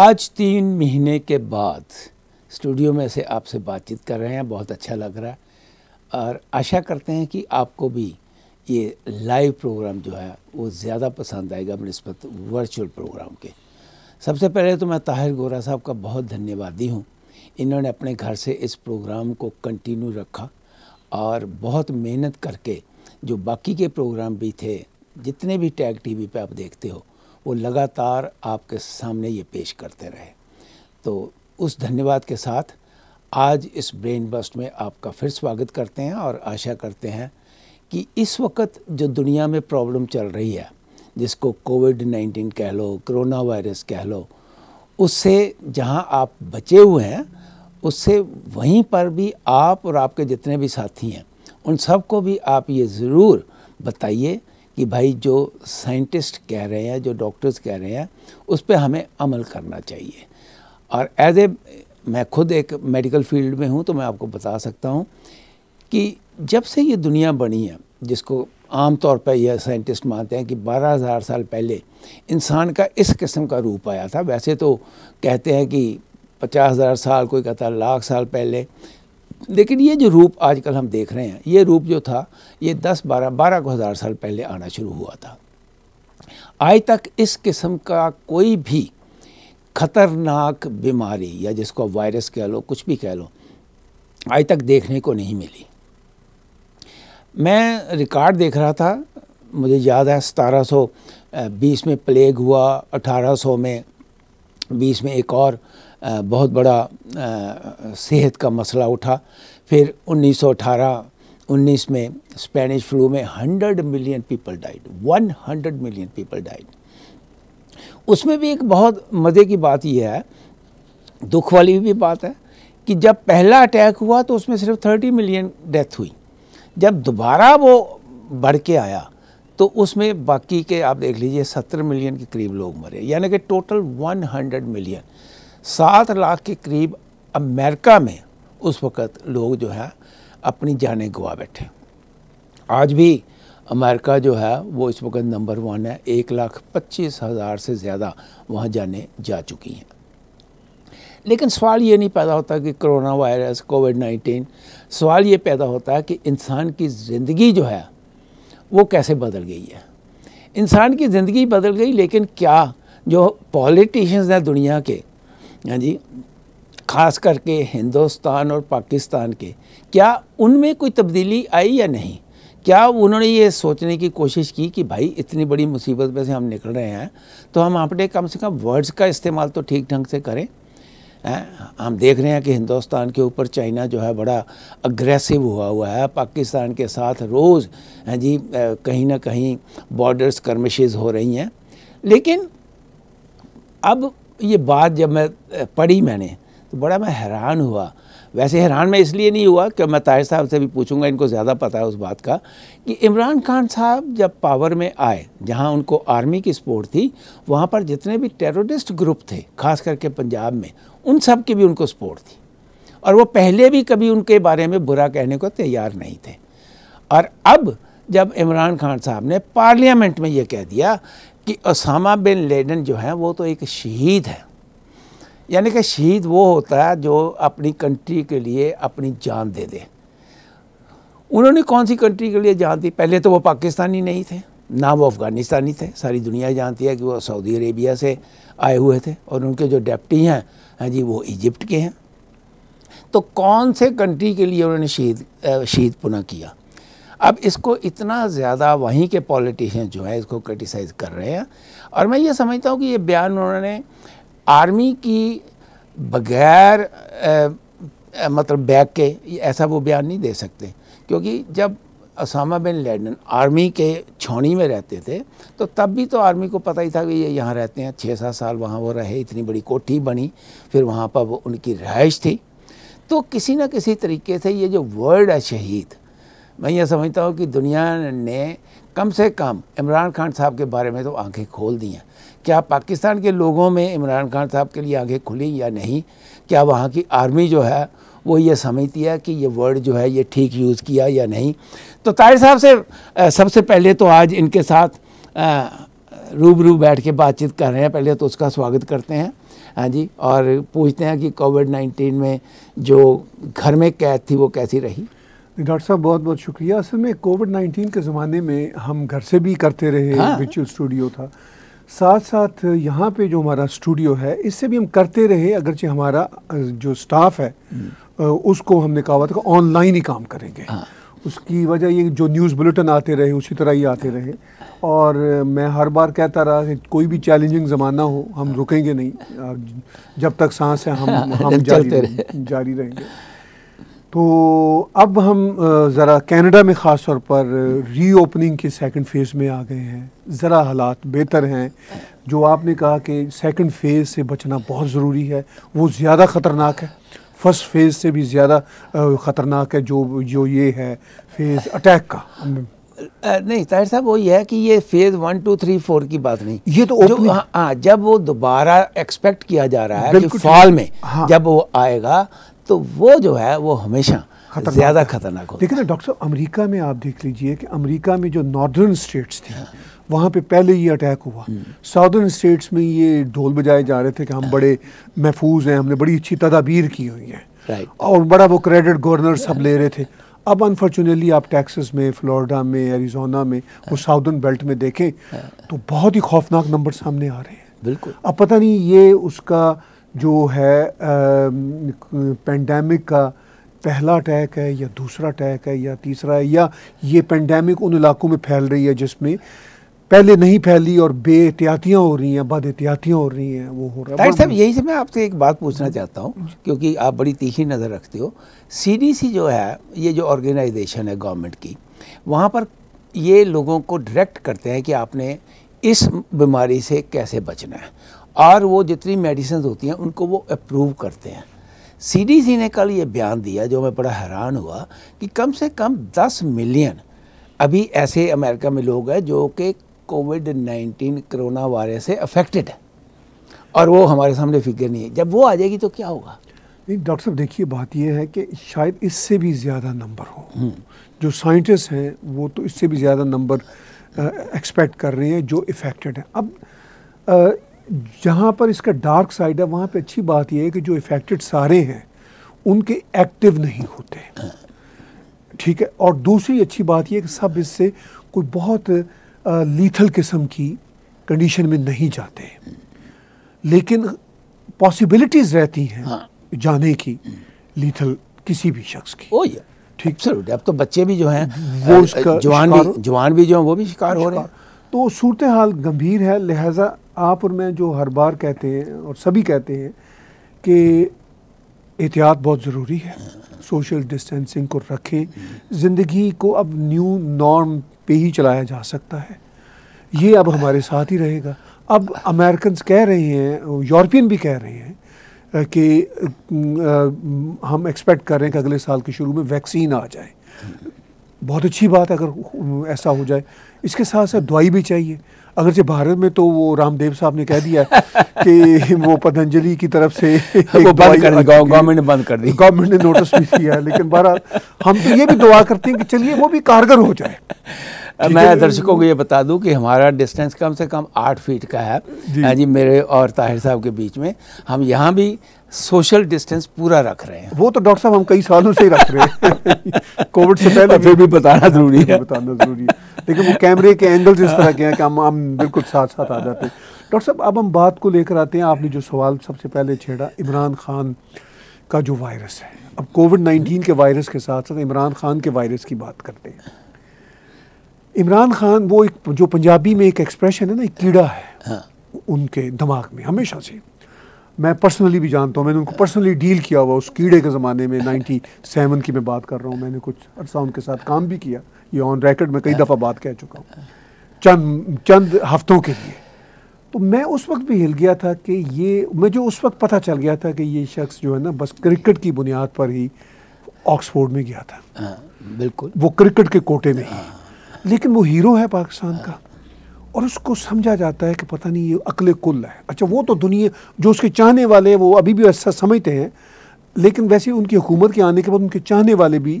आज तीन महीने के बाद स्टूडियो में से आपसे बातचीत कर रहे हैं बहुत अच्छा लग रहा है और आशा करते हैं कि आपको भी ये लाइव प्रोग्राम जो है वो ज़्यादा पसंद आएगा बनस्पत वर्चुअल प्रोग्राम के सबसे पहले तो मैं ताहिर गोरा साहब का बहुत धन्यवादी हूँ इन्होंने अपने घर से इस प्रोग्राम को कंटिन्यू रखा और बहुत मेहनत करके जो बाकी के प्रोग्राम भी थे जितने भी टैग टीवी पे आप देखते हो वो लगातार आपके सामने ये पेश करते रहे तो उस धन्यवाद के साथ आज इस ब्रेन बस्ट में आपका फिर स्वागत करते हैं और आशा करते हैं कि इस वक्त जो दुनिया में प्रॉब्लम चल रही है जिसको कोविड नाइन्टीन कह लो करोना वायरस कह लो उससे जहां आप बचे हुए हैं उससे वहीं पर भी आप और आपके जितने भी साथी हैं उन सबको भी आप ये ज़रूर बताइए कि भाई जो साइंटिस्ट कह रहे हैं जो डॉक्टर्स कह रहे हैं उस पर हमें अमल करना चाहिए और एज ए मैं खुद एक मेडिकल फील्ड में हूँ तो मैं आपको बता सकता हूँ कि जब से ये दुनिया बनी है जिसको आम तौर पर यह साइंटिस्ट मानते हैं कि 12000 साल पहले इंसान का इस किस्म का रूप आया था वैसे तो कहते हैं कि 50000 साल कोई कहता लाख साल पहले लेकिन ये जो रूप आजकल हम देख रहे हैं ये रूप जो था ये दस बारह बारह को हज़ार साल पहले आना शुरू हुआ था आज तक इस किस्म का कोई भी खतरनाक बीमारी या जिसको वायरस कह लो कुछ भी कह लो आज तक देखने को नहीं मिली मैं रिकॉर्ड देख रहा था मुझे याद है सतारह सौ बीस में प्लेग हुआ अठारह सौ में बीस में एक और बहुत बड़ा सेहत का मसला उठा फिर 1918 19 में स्पेनिश फ्लू में 100 million people died 100 million people died उसमें भी एक बहुत मज़े की बात यह है दुख वाली भी बात है कि जब पहला अटैक हुआ तो उसमें सिर्फ 30 मिलियन डेथ हुई जब दोबारा वो बढ़ के आया तो उसमें बाकी के आप देख लीजिए 70 मिलियन के करीब लोग मरे यानी कि टोटल 100 मिलियन सात लाख के करीब अमेरिका में उस वक़्त लोग जो है अपनी जानें गवा बैठे आज भी अमेरिका जो है वो इस वक्त नंबर वन है एक लाख पच्चीस हज़ार से ज़्यादा वहाँ जाने जा चुकी हैं लेकिन सवाल ये नहीं पैदा होता कि कोरोना वायरस कोविड नाइन्टीन सवाल ये पैदा होता है कि इंसान की ज़िंदगी जो है वो कैसे बदल गई है इंसान की ज़िंदगी बदल गई लेकिन क्या जो पॉलिटिशियंस हैं दुनिया के हाँ जी खास करके हिंदुस्तान और पाकिस्तान के क्या उनमें कोई तब्दीली आई या नहीं क्या उन्होंने ये सोचने की कोशिश की कि भाई इतनी बड़ी मुसीबत में से हम निकल रहे हैं तो हम अपने कम से कम वर्ड्स का इस्तेमाल तो ठीक ढंग से करें है? हम देख रहे हैं कि हिंदुस्तान के ऊपर चाइना जो है बड़ा अग्रेसिव हुआ हुआ है पाकिस्तान के साथ रोज़ हैं जी कहीं ना कहीं बॉर्डर्स कर्मिशेज़ हो रही हैं लेकिन अब ये बात जब मैं पढ़ी मैंने तो बड़ा मैं हैरान हुआ वैसे हैरान मैं इसलिए नहीं हुआ कि मैं ताहिर साहब से भी पूछूंगा इनको ज़्यादा पता है उस बात का कि इमरान खान साहब जब पावर में आए जहां उनको आर्मी की सपोर्ट थी वहां पर जितने भी टेररिस्ट ग्रुप थे खास करके पंजाब में उन सब की भी उनको सपोर्ट थी और वो पहले भी कभी उनके बारे में बुरा कहने को तैयार नहीं थे और अब जब इमरान खान साहब ने पार्लियामेंट में ये कह दिया कि उसामा बिन लेडन जो है वो तो एक शहीद है यानी कि शहीद वो होता है जो अपनी कंट्री के लिए अपनी जान दे दे उन्होंने कौन सी कंट्री के लिए जान दी पहले तो वो पाकिस्तानी नहीं थे ना वो अफ़गानिस्तानी थे सारी दुनिया जानती है कि वो सऊदी अरेबिया से आए हुए थे और उनके जो डेप्टी हैं हाँ जी वो इजिप्ट के हैं तो कौन से कंट्री के लिए उन्होंने शहीद शहीद पुनः किया अब इसको इतना ज़्यादा वहीं के पॉलिटिशियन जो हैं इसको क्रिटिसाइज़ कर रहे हैं और मैं ये समझता हूँ कि ये बयान उन्होंने आर्मी की बगैर मतलब बैग के ऐसा वो बयान नहीं दे सकते क्योंकि जब असामा बिन लेडन आर्मी के छौनी में रहते थे तो तब भी तो आर्मी को पता ही था कि ये यहाँ रहते हैं छः सात साल वहाँ वो रहे इतनी बड़ी कोठी बनी फिर वहाँ पर वो उनकी रहाइश थी तो किसी न किसी तरीके से ये जो वर्ड है शहीद मैं ये समझता हूँ कि दुनिया ने कम से कम इमरान खान साहब के बारे में तो आंखें खोल दी हैं क्या पाकिस्तान के लोगों में इमरान खान साहब के लिए आंखें खुली या नहीं क्या वहाँ की आर्मी जो है वो ये समझती है कि ये वर्ड जो है ये ठीक यूज़ किया या नहीं तो ताहिर साहब से सबसे पहले तो आज इनके साथ रूबरू बैठ के बातचीत कर रहे हैं पहले तो उसका स्वागत करते हैं हाँ जी और पूछते हैं कि कोविड नाइन्टीन में जो घर में कैद थी वो कैसी रही तो डॉक्टर साहब बहुत बहुत शुक्रिया असल में कोविड नाइन्टीन के ज़माने में हम घर से भी करते रहे हाँ? विचुअल स्टूडियो था साथ साथ यहाँ पे जो हमारा स्टूडियो है इससे भी हम करते रहे अगरचे हमारा जो स्टाफ है हम्म। उसको हमने कहा था ऑनलाइन ही काम करेंगे हाँ। उसकी वजह ये जो न्यूज़ बुलेटिन आते रहे उसी तरह ही आते रहे और मैं हर बार कहता रहा कि कोई भी चैलेंजिंग ज़माना हो हम रुकेंगे नहीं जब तक सांस है हम हम जारी जारी रहेंगे तो अब हम ज़रा कनाडा में ख़ास तौर पर रीओपनिंग के सेकंड फ़ेज़ में आ गए हैं ज़रा हालात बेहतर हैं जो आपने कहा कि सेकंड फ़ेज़ से बचना बहुत ज़रूरी है वो ज़्यादा ख़तरनाक है फर्स्ट फेज़ से भी ज़्यादा ख़तरनाक है जो जो ये है फेज़ अटैक का नहीं ताहिर साहब वो ये है कि ये phase one two three four की बात नहीं ये तो जो हाँ जब वो दोबारा एक्सपेक्ट किया जा रहा है कि फॉल में हाँ। जब वो आएगा तो वो जो है वो हमेशा ज़्यादा खतरनाक होता लेकिन डॉक्टर साहब अमरीका में आप देख लीजिए कि अमरीका में जो नॉर्दर्न स्टेट्स हाँ। वहाँ पे पहले ये अटैक हुआ हम्म। साउदर्न स्टेट्स में ये ढोल बजाए जा रहे थे कि हम बड़े महफूज हैं हमने बड़ी अच्छी तदाबीर की हुई है और बड़ा वो क्रेडिट गवर्नर सब ले रहे थे अब अनफॉर्चुनेटली आप टैक्सस में फ्लोरिडा में एरिजोना में वो साउदर्न बेल्ट में देखें तो बहुत ही खौफनाक नंबर सामने आ रहे हैं बिल्कुल अब पता नहीं ये उसका जो है पेंडेमिक का पहला अटैक है या दूसरा अटैक है या तीसरा है या ये पेंडेमिक उन इलाकों में फैल रही है जिसमें पहले नहीं फैली और एहतियातियाँ हो रही हैं बद एहतियातियाँ हो रही हैं वो हो रहा है साहब यही से मैं आपसे एक बात पूछना चाहता हूँ क्योंकि आप बड़ी तीखी नज़र रखते हो सीडीसी जो है ये जो ऑर्गेनाइजेशन है गवर्नमेंट की वहाँ पर ये लोगों को डायरेक्ट करते हैं कि आपने इस बीमारी से कैसे बचना है और वो जितनी मेडिसिन होती हैं उनको वो अप्रूव करते हैं सीडीसी ने कल ये बयान दिया जो मैं बड़ा हैरान हुआ कि कम से कम 10 मिलियन अभी ऐसे अमेरिका में लोग हैं जो कि कोविड 19 कोरोना वायरस से अफेक्टेड है और वो हमारे सामने फिक्र नहीं है जब वो आ जाएगी तो क्या होगा नहीं डॉक्टर साहब देखिए बात यह है कि शायद इससे भी ज़्यादा नंबर हो हम्म। जो साइंटिस्ट हैं वो तो इससे भी ज़्यादा नंबर एक्सपेक्ट कर रहे हैं जो इफ़ेक्टेड हैं अब जहाँ पर इसका डार्क साइड है वहाँ पे अच्छी बात यह है कि जो इफेक्टेड सारे हैं उनके एक्टिव नहीं होते ठीक है और दूसरी अच्छी बात यह कि सब इससे कोई बहुत लीथल किस्म की कंडीशन में नहीं जाते लेकिन पॉसिबिलिटीज़ रहती हैं हाँ। जाने की लीथल किसी भी शख्स की ठीक सर अब तो बच्चे भी जो हैं वो जवान भी जवान भी जो हैं वो भी शिकार हो रहे हैं तो सूरत हाल गंभीर है लिहाजा आप और मैं जो हर बार कहते हैं और सभी कहते हैं कि एहतियात बहुत ज़रूरी है सोशल डिस्टेंसिंग को रखें ज़िंदगी को अब न्यू नॉर्म पे ही चलाया जा सकता है ये अब हमारे साथ ही रहेगा अब अमेरिकन कह रहे हैं यूरोपियन भी कह रहे हैं कि हम एक्सपेक्ट कर रहे हैं कि अगले साल के शुरू में वैक्सीन आ जाए बहुत अच्छी बात अगर ऐसा हो जाए इसके साथ साथ दवाई भी चाहिए अगर अगरचे भारत में तो वो रामदेव साहब ने कह दिया कि वो पतंजलि की तरफ से वो बंद कर गवर्नमेंट ने बंद कर दी गवर्नमेंट ने नोटिस भी दिया लेकिन बहरहाल हम तो ये भी दुआ करते हैं कि चलिए वो भी कारगर हो जाए मैं दर्शकों को ये बता दूं कि हमारा डिस्टेंस कम से कम आठ फीट का है जी, हाँ जी मेरे और ताहिर साहब के बीच में हम यहाँ भी सोशल डिस्टेंस पूरा रख रहे हैं वो तो डॉक्टर साहब हम कई सालों से ही रख रहे हैं कोविड से पहले फिर भी बताना जरूरी है बताना जरूरी है लेकिन वो कैमरे के एंगल्स इस तरह के हैं कि हम हम बिल्कुल साथ साथ आ जाते हैं डॉक्टर साहब अब हम बात को लेकर आते हैं आपने जो सवाल सबसे पहले छेड़ा इमरान खान का जो वायरस है अब कोविड नाइन्टीन के वायरस के साथ साथ इमरान खान के वायरस की बात करते हैं इमरान खान वो एक जो पंजाबी में एक एक्सप्रेशन है ना एक कीड़ा है हाँ। उनके दिमाग में हमेशा से मैं पर्सनली भी जानता हूँ मैंने उनको पर्सनली डील किया हुआ उस कीड़े के ज़माने में नाइन्टी सेवन की मैं बात कर रहा हूँ मैंने कुछ अर्सा उनके साथ काम भी किया ये ऑन रैकेट में कई दफ़ा बात कह चुका हूँ चंद चंद हफ्तों के लिए तो मैं उस वक्त भी हिल गया था कि ये मुझे उस वक्त पता चल गया था कि ये शख्स जो है ना बस क्रिकेट की बुनियाद पर ही ऑक्सफोर्ड में गया था हाँ, बिल्कुल वो क्रिकेट के कोटे में ही हाँ। लेकिन वो हीरो है पाकिस्तान का हाँ। और उसको समझा जाता है कि पता नहीं ये अकल कुल है अच्छा वो तो दुनिया जो उसके चाहने वाले वो अभी भी ऐसा समझते हैं लेकिन वैसे उनकी हुकूमत के आने के बाद उनके चाहने वाले भी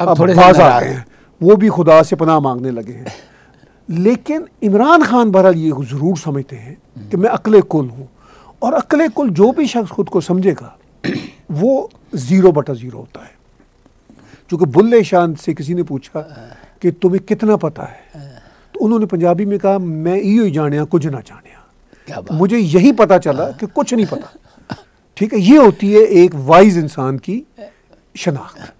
अब थोड़े आ गए हैं वो भी खुदा से पनाह मांगने लगे हैं लेकिन इमरान खान बहरहाल ये ज़रूर समझते हैं कि मैं अकल कुल हूँ और अकल कुल जो भी शख्स खुद को समझेगा वो ज़ीरो बटा ज़ीरो होता है चूँकि बुल्ले शान से किसी ने पूछा कि तुम्हें कितना पता है उन्होंने पंजाबी में कहा मैं इहो ही जाने कुछ ना जाने मुझे यही पता चला कि कुछ नहीं पता ठीक है ये होती है एक वाइज इंसान की शनाख्त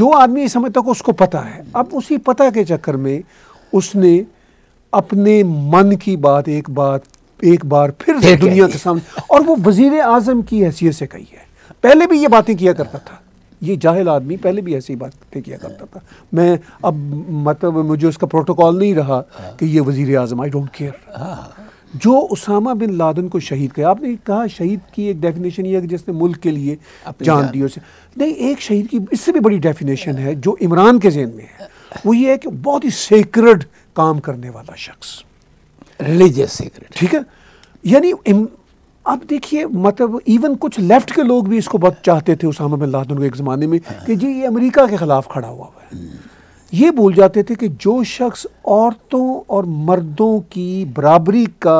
जो आदमी इस समय तक उसको पता है अब उसी पता के चक्कर में उसने अपने मन की बात एक बात एक बार फिर दुनिया के सामने और वो वजीर आजम की हैसियत से कही है पहले भी ये बातें किया करता था ये जाहिल आदमी पहले भी ऐसी बातें किया करता था मैं अब मतलब मुझे उसका प्रोटोकॉल नहीं रहा कि ये वजीर आजम आई डोंट केयर जो उसामा बिन लादन को शहीद किया आपने कहा शहीद की एक डेफिनेशन ये है कि जिसने मुल्क के लिए जान दी उसे नहीं एक शहीद की इससे भी बड़ी डेफिनेशन है जो इमरान के जेन में है वो ये है कि बहुत ही सेक्रेड काम करने वाला शख्स रिलीजियस सेक्रेड ठीक है यानी अब देखिए मतलब इवन कुछ लेफ्ट के लोग भी इसको बहुत चाहते थे उसामा बिन लादन को एक ज़माने में कि जी ये अमेरिका के ख़िलाफ़ खड़ा हुआ हुआ है ये बोल जाते थे कि जो शख्स औरतों और मर्दों की बराबरी का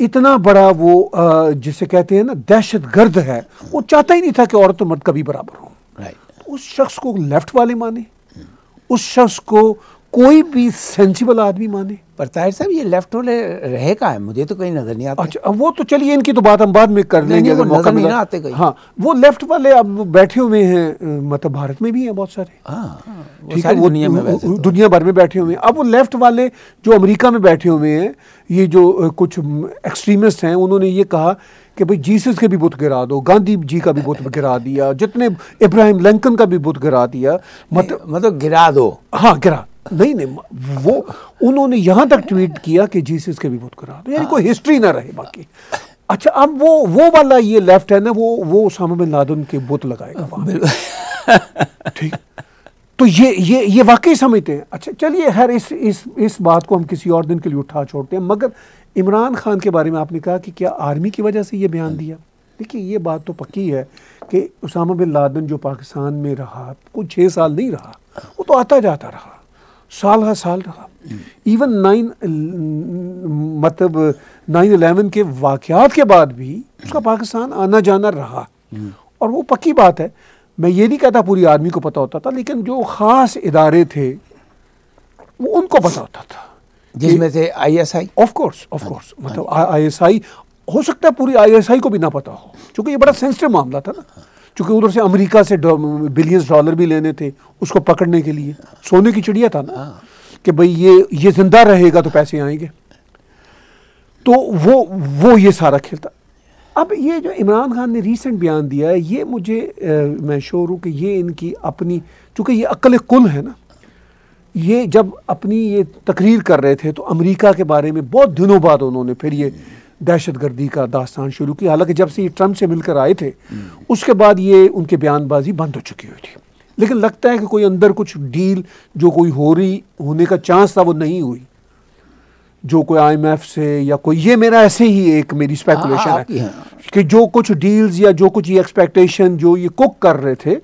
इतना बड़ा वो जिसे कहते हैं ना दहशत गर्द है वो चाहता ही नहीं था कि औरत और मर्द कभी बराबर हों तो उस शख्स को लेफ़्ट वाले माने उस शख्स को कोई भी सेंसिबल आदमी माने पर ताहिर साहब ये लेफ्ट वाले रहे का है मुझे तो कहीं नजर नहीं आता अच्छा वो तो चलिए इनकी तो बात हम बाद में कर लेंगे अगर मौका मिला आते कहीं हाँ वो लेफ्ट वाले अब बैठे हुए हैं मतलब भारत में भी हैं बहुत सारे ठीक हाँ, है वो हाँ, दुनिया में तो। दुनिया भर में बैठे हुए हैं अब वो लेफ्ट वाले जो अमरीका में बैठे हुए हैं ये जो कुछ एक्सट्रीमिस्ट हैं उन्होंने ये कहा कि भाई जीसस के भी बुत गिरा दो गांधी जी का भी बुत गिरा दिया जितने इब्राहिम लंकन का भी बुत गिरा दिया मतलब मतलब गिरा दो हाँ गिरा नहीं नहीं वो उन्होंने यहां तक ट्वीट किया कि जीसस के भी बुत करा दो यानी कोई हाँ। हिस्ट्री ना रहे बाकी अच्छा अब वो वो वाला ये लेफ्ट है ना वो वो उसामा बिन लादन के बुत लगाएगा ठीक तो ये ये ये वाकई समझते हैं अच्छा चलिए हर इस इस इस बात को हम किसी और दिन के लिए उठा छोड़ते हैं मगर इमरान खान के बारे में आपने कहा कि क्या आर्मी की वजह से ये बयान हाँ। दिया देखिए ये बात तो पक्की है कि उसामा बिन लादन जो पाकिस्तान में रहा कुछ छः साल नहीं रहा वो तो आता जाता रहा साल हर साल रहा इवन नाइन मतलब नाइन अलेवन के वाकत के बाद भी उसका hmm. पाकिस्तान आना जाना रहा hmm. और वो पक्की बात है मैं ये नहीं कहता पूरी आर्मी को पता होता था लेकिन जो ख़ास इदारे थे वो उनको पता होता था जिसमें से I S I of course of course मतलब आई एस आई हो सकता है पूरी आई एस आई को भी ना पता हो क्योंकि ये बड़ा सेंसिटिव मामला था ना हाँ। चूँकि उधर से अमेरिका से बिलियंस डॉलर भी लेने थे उसको पकड़ने के लिए सोने की चिड़िया था ना कि भाई ये ये जिंदा रहेगा तो पैसे आएंगे तो वो वो ये सारा था अब ये जो इमरान खान ने रिसेंट बयान दिया है ये मुझे आ, मैं शोर हूँ कि ये इनकी अपनी चूँकि ये अक्ल कुल है ना ये जब अपनी ये तकरीर कर रहे थे तो अमेरिका के बारे में बहुत दिनों बाद उन्होंने फिर ये दहशत गर्दी का दास्तान शुरू की हालांकि जब से ये ट्रम्प से मिलकर आए थे उसके बाद ये उनके बयानबाजी बंद हो चुकी हुई थी लेकिन लगता है कि कोई अंदर कुछ डील जो कोई हो रही होने का चांस था वो नहीं हुई जो कोई आईएमएफ से या कोई ये मेरा ऐसे ही एक मेरी स्पेकुलेशन हाँ, है हाँ, हाँ। कि जो कुछ डील्स या जो कुछ ये एक्सपेक्टेशन जो ये कुक कर रहे थे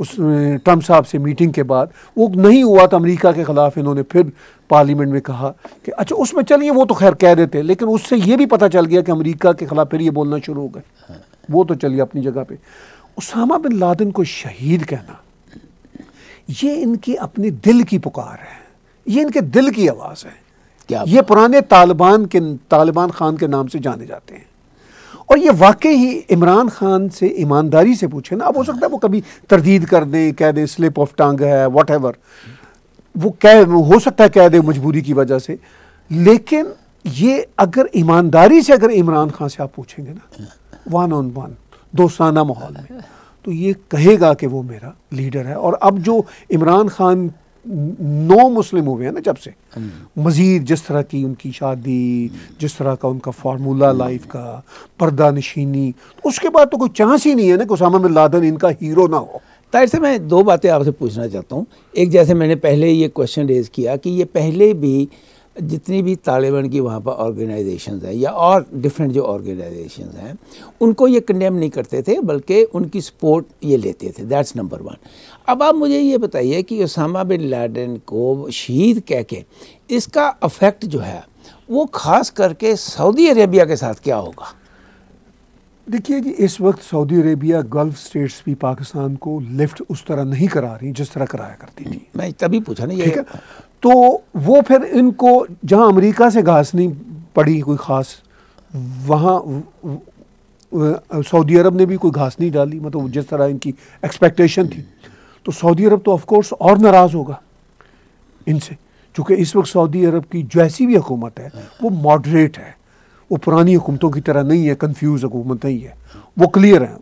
उस ट्रंप साहब से मीटिंग के बाद वो नहीं हुआ तो अमेरिका के ख़िलाफ़ इन्होंने फिर पार्लियामेंट में कहा कि अच्छा उसमें चलिए वो तो खैर कह देते लेकिन उससे ये भी पता चल गया कि अमेरिका के ख़िलाफ़ फिर ये बोलना शुरू हो गए हाँ। वो तो चलिए अपनी जगह पर उसामा बिन लादन को शहीद कहना ये इनकी अपने दिल की पुकार है ये इनके दिल की आवाज़ है ये पुराने तालिबान के तालिबान खान के नाम से जाने जाते हैं और ये वाकई ही इमरान खान से ईमानदारी से पूछे ना अब हो सकता है वो कभी तरदीद कर दें कह दें स्लिप ऑफ टंग है वट वो कह हो सकता है कह दें मजबूरी की वजह से लेकिन ये अगर ईमानदारी से अगर इमरान खान से आप पूछेंगे ना वन ऑन वन दोस्ताना माहौल में तो ये कहेगा कि वो मेरा लीडर है और अब जो इमरान खान नो मुस्लिम हुए हैं ना जब से हम्म। मज़ीद जिस तरह की उनकी शादी जिस तरह का उनका फार्मूला लाइफ का पर्दा नशीनी तो उसके बाद तो कोई चांस ही नहीं है ना कि उसामा बिन लादन इनका हीरो ना हो ताहिर से मैं दो बातें आपसे पूछना चाहता हूँ एक जैसे मैंने पहले ये क्वेश्चन रेज किया कि ये पहले भी जितनी भी तालिबान की वहाँ पर ऑर्गेनाइजेशन हैं या और डिफरेंट जो ऑर्गेनाइजेशन हैं उनको ये कंडेम नहीं करते थे बल्कि उनकी सपोर्ट ये लेते थे दैट्स नंबर वन अब आप मुझे ये बताइए कि उसामा बिन लाडन को शहीद कह के इसका अफेक्ट जो है वो ख़ास करके सऊदी अरेबिया के साथ क्या होगा देखिए कि इस वक्त सऊदी अरेबिया गल्फ स्टेट्स भी पाकिस्तान को लिफ्ट उस तरह नहीं करा रही जिस तरह कराया करती थी मैं तभी पूछा नहीं ठीक है तो वो फिर इनको जहाँ अमेरिका से घास नहीं पड़ी कोई ख़ास वहाँ सऊदी अरब ने भी कोई घास नहीं डाली मतलब जिस तरह इनकी एक्सपेक्टेशन थी तो सऊदी अरब तो ऑफकोर्स और नाराज़ होगा इनसे चूँकि इस वक्त सऊदी अरब की जैसी भी हुकूमत है वो मॉडरेट है वो पुरानी हुकूमतों की तरह नहीं है कन्फ्यूज़ हुकूमत नहीं है वो क्लियर है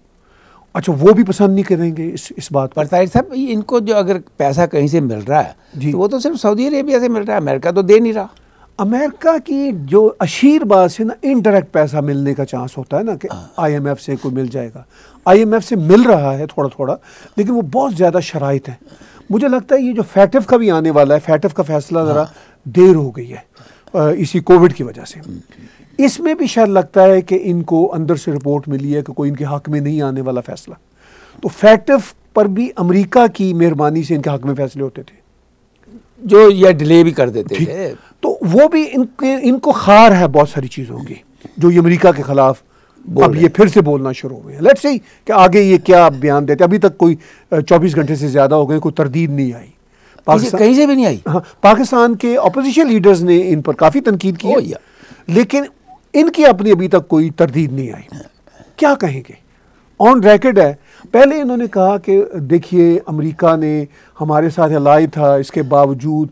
अच्छा वो भी पसंद नहीं करेंगे इस इस बात पर ताहिर साहब इनको जो अगर पैसा कहीं से मिल रहा है तो वो तो सिर्फ सऊदी अरेबिया से मिल रहा है अमेरिका तो दे नहीं रहा अमेरिका की जो आशीर्वाद से ना इनडायरेक्ट पैसा मिलने का चांस होता है ना कि आईएमएफ हाँ। से कोई मिल जाएगा आईएमएफ से मिल रहा है थोड़ा थोड़ा लेकिन वो बहुत ज़्यादा शराइत है मुझे लगता है ये जो फैटफ का भी आने वाला है फैटफ का फैसला हाँ। ज़रा देर हो गई है इसी कोविड की वजह से हम्म। इसमें भी शायद लगता है कि इनको अंदर से रिपोर्ट मिली है कि कोई इनके हक में नहीं आने वाला फैसला तो फैटफ पर भी अमेरिका की मेहरबानी से इनके हक में फैसले होते थे जो यह डिले भी कर देते थे तो वो भी इनके इनको खार है बहुत सारी चीज़ों की जो ये अमेरिका के खिलाफ अब ये फिर से बोलना शुरू हुए हैं लेट्स सी कि आगे ये क्या बयान देते अभी तक कोई 24 घंटे से ज़्यादा हो गए कोई तरदीद नहीं आई पाकिस्तान कहीं से भी नहीं आई हाँ पाकिस्तान के अपोजिशन लीडर्स ने इन पर काफ़ी तनकीद की है लेकिन इनकी अपनी अभी तक कोई तरदीद नहीं आई क्या कहेंगे ऑन रैकेट है पहले इन्होंने कहा कि देखिए अमेरिका ने हमारे साथ लाए था इसके बावजूद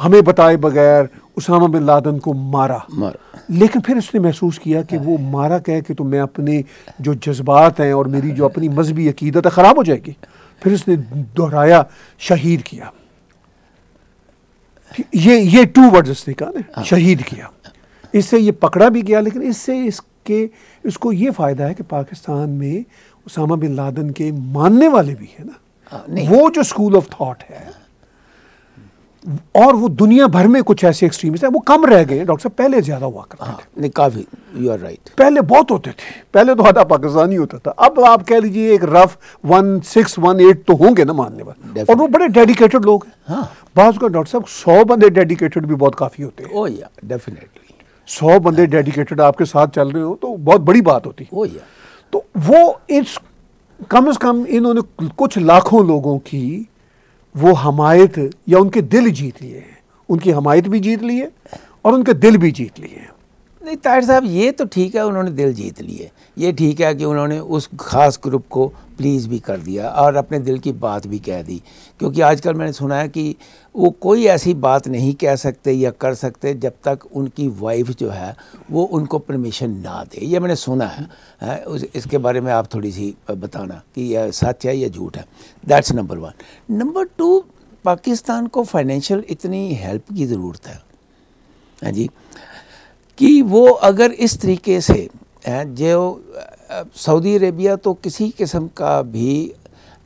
हमें बताए बगैर उसामा बिन लादन को मारा, मार। लेकिन फिर उसने महसूस किया कि वो मारा कह कि तो मैं अपने जो जज्बात हैं और मेरी जो अपनी मजहबी अकीदत है ख़राब हो जाएगी फिर उसने दोहराया शहीद किया ये ये टू वर्ड्स उसने कहा ना हाँ। शहीद किया इससे ये पकड़ा भी गया लेकिन इससे इसके इसको ये फ़ायदा है कि पाकिस्तान में उसामा बिन लादन के मानने वाले भी हैं ना हाँ, वो जो स्कूल ऑफ थाट है और वो दुनिया भर में कुछ ऐसे एक्सट्रीमिस्ट हैं वो कम रह गए डॉक्टर साहब पहले ज़्यादा हुआ करते हाँ, थे काफ़ी यू आर राइट पहले बहुत होते थे पहले तो आधा पाकिस्तान ही होता था अब आप कह लीजिए एक rough one six one eight तो होंगे ना मानने वाले और वो बड़े डेडिकेटेड लोग हैं हाँ। बाज का डॉक्टर साहब सौ बंदे डेडिकेटेड भी बहुत काफ़ी होते हैं ओ या डेफिनेटली सौ बंदे डेडिकेटेड आपके साथ चल रहे हो तो बहुत बड़ी बात होती है तो वो इस कम से कम इन्होंने कुछ लाखों लोगों की वो हमायत या उनके दिल जीत लिए हैं उनकी हमायत भी जीत ली है और उनके दिल भी जीत लिए हैं नहीं ताहिर साहब ये तो ठीक है उन्होंने दिल जीत लिए ये ठीक है कि उन्होंने उस खास ग्रुप को प्लीज़ भी कर दिया और अपने दिल की बात भी कह दी क्योंकि आजकल मैंने सुना है कि वो कोई ऐसी बात नहीं कह सकते या कर सकते जब तक उनकी वाइफ जो है वो उनको परमिशन ना दे ये मैंने सुना है, है उस, इसके बारे में आप थोड़ी सी बताना कि यह सच है या झूठ है that's number one number two Pakistan को फाइनेंशियल इतनी हेल्प की ज़रूरत है हाँ जी कि वो अगर इस तरीके से जो सऊदी अरेबिया तो किसी किस्म का भी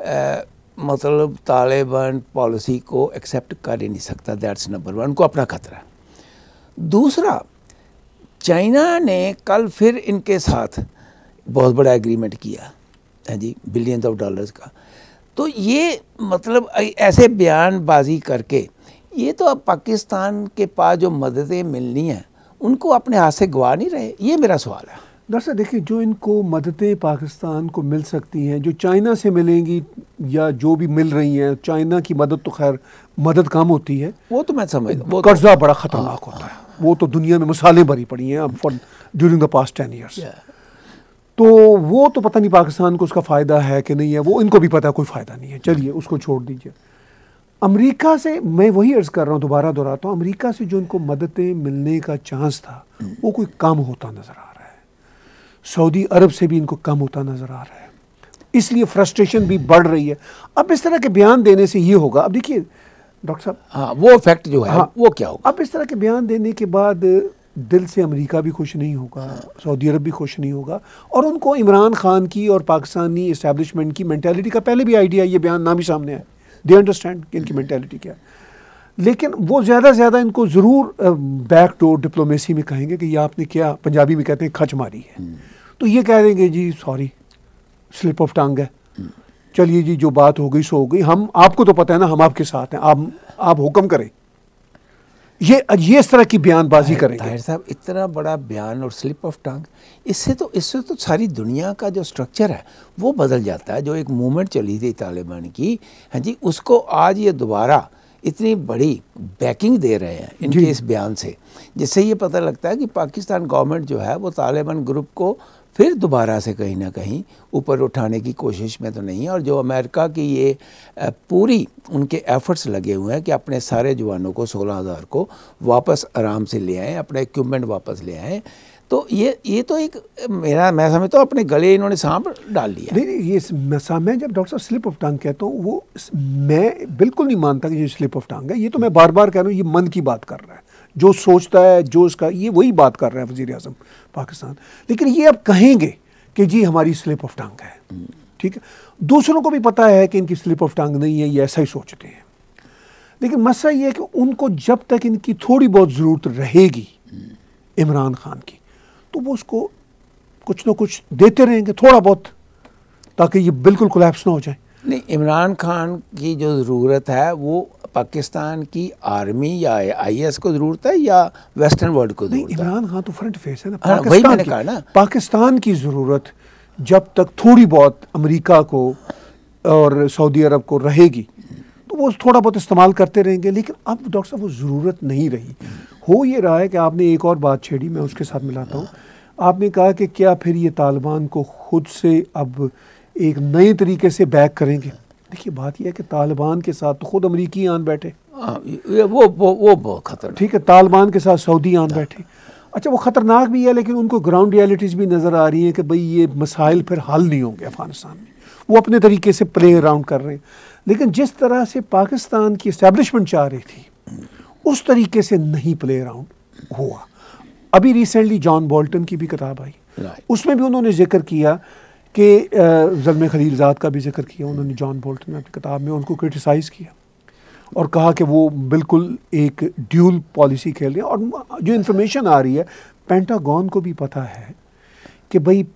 आ, मतलब तालिबान पॉलिसी को एक्सेप्ट कर ही नहीं सकता दैट्स नंबर वन उनको अपना खतरा दूसरा चाइना ने कल फिर इनके साथ बहुत बड़ा एग्रीमेंट किया है जी बिलियन ऑफ डॉलर्स का तो ये मतलब ऐसे बयानबाजी करके ये तो अब पाकिस्तान के पास जो मददें मिलनी हैं उनको अपने हाथ से गवा नहीं रहे ये मेरा सवाल है दरअसल देखिए जो इनको मददें पाकिस्तान को मिल सकती हैं जो चाइना से मिलेंगी या जो भी मिल रही हैं चाइना की मदद तो खैर मदद कम होती है वो तो मैं समझ तो- कर्जा बड़ा ख़तरनाक हाँ, होता हाँ, है वो तो दुनिया में मिसालें भरी पड़ी हैं अब for during the past ten years तो वो तो पता नहीं पाकिस्तान को उसका फ़ायदा है कि नहीं है वो इनको भी पता कोई फ़ायदा नहीं है चलिए उसको छोड़ दीजिए अमेरिका से मैं वही अर्ज़ कर रहा हूँ दोबारा दोहराता हूँ अमेरिका से जो उनको मददें मिलने का चांस था वो कोई कम होता नज़र आ रहा है सऊदी अरब से भी इनको कम होता नज़र आ रहा है इसलिए फ्रस्ट्रेशन भी बढ़ रही है अब इस तरह के बयान देने से ये होगा अब देखिए डॉक्टर साहब हाँ वो फैक्ट जो है हाँ, वो क्या होगा अब इस तरह के बयान देने के बाद दिल से अमेरिका भी खुश नहीं होगा हाँ। सऊदी अरब भी खुश नहीं होगा और उनको इमरान खान की और पाकिस्तानी इस्टेब्लिशमेंट की मैंटेलिटी का पहले भी आइडिया ये बयान ना भी सामने आया दे अंडरस्टैंड कि इनकी मैंटेलिटी क्या है लेकिन वो ज़्यादा से ज़्यादा इनको ज़रूर बैक डोर डिप्लोमेसी में कहेंगे कि ये आपने क्या पंजाबी में कहते हैं खच मारी है हम्म। तो ये कह देंगे जी सॉरी स्लिप ऑफ टंग है हम्म। चलिए जी जो बात हो गई सो हो गई हम आपको तो पता है ना हम आपके साथ हैं आप आप हुक्म करें ये ये इस तरह की बयानबाजी करेंगे ताहिर साहब इतना बड़ा बयान और स्लिप ऑफ टंग इससे तो इससे तो सारी दुनिया का जो स्ट्रक्चर है वो बदल जाता है जो एक मूवमेंट चली थी तालिबान की हाँ जी उसको आज ये दोबारा इतनी बड़ी बैकिंग दे रहे हैं इनके इस बयान से जिससे ये पता लगता है कि पाकिस्तान गवर्नमेंट जो है वो तालिबान ग्रुप को फिर दोबारा से कहीं ना कहीं ऊपर उठाने की कोशिश में तो नहीं है और जो अमेरिका की ये पूरी उनके एफर्ट्स लगे हुए हैं कि अपने सारे जवानों को सोलह हज़ार को वापस आराम से ले आएँ अपना इक्वमेंट वापस ले आएँ तो ये ये तो एक मेरा मैं समझता तो हूँ अपने गले इन्होंने सांप डाल लिया नहीं नहीं ये मैसा मैं जब डॉक्टर साहब स्लिप ऑफ टंग कहता हूँ वो मैं बिल्कुल नहीं मानता कि ये स्लिप ऑफ टंग है ये तो मैं बार बार कह रहा हूँ ये मन की बात कर रहा है जो सोचता है जो इसका ये वही बात कर रहे हैं वजीर अजम पाकिस्तान लेकिन ये अब कहेंगे कि जी हमारी स्लिप ऑफ टंग है ठीक है दूसरों को भी पता है कि इनकी स्लिप ऑफ टंग नहीं है ये ऐसा ही सोचते हैं लेकिन मसला ये है कि उनको जब तक इनकी थोड़ी बहुत ज़रूरत रहेगी इमरान खान की तो वो उसको कुछ ना कुछ देते रहेंगे थोड़ा बहुत ताकि ये बिल्कुल कोलेप्स ना हो जाए नहीं इमरान खान की जो ज़रूरत है वो पाकिस्तान की आर्मी या एस को ज़रूरत है या वेस्टर्न वर्ल्ड को नहीं इमरान खान तो फ्रंट फेस है ना हाँ, वही मैंने कहा ना पाकिस्तान की ज़रूरत जब तक थोड़ी बहुत अमेरिका को और सऊदी अरब को रहेगी तो वो थोड़ा बहुत इस्तेमाल करते रहेंगे लेकिन अब डॉक्टर साहब वो ज़रूरत नहीं रही हो ये रहा है कि आपने एक और बात छेड़ी मैं उसके साथ मिलाता हूँ आपने कहा कि क्या फिर ये तालिबान को खुद से अब एक नए तरीके से बैक करेंगे देखिए बात यह है कि तालिबान के साथ तो खुद अमरीकी आन बैठे आ, हाँ, वो वो वो बहुत खतरनाक ठीक है तालिबान के साथ सऊदी आन बैठे अच्छा वो ख़तरनाक भी है लेकिन उनको ग्राउंड रियलिटीज़ भी नज़र आ रही हैं कि भाई ये मसाइल फिर हल नहीं होंगे अफ़गानिस्तान में वो अपने तरीके से प्ले अराउंड कर रहे हैं लेकिन जिस तरह से पाकिस्तान की इस्टेबलिशमेंट चाह रही थी उस तरीके से नहीं प्ले अराउंड हुआ अभी रिसेंटली जॉन बोल्टन की भी किताब आई उसमें भी उन्होंने जिक्र किया कि जलम खलीलजाद का भी जिक्र किया उन्होंने जॉन बोल्टन अपनी किताब में उनको क्रिटिसाइज़ किया और कहा कि वो बिल्कुल एक ड्यूल पॉलिसी खेल रहे हैं और जो इन्फॉर्मेशन आ रही है पेंटागन को भी पता है कि भाई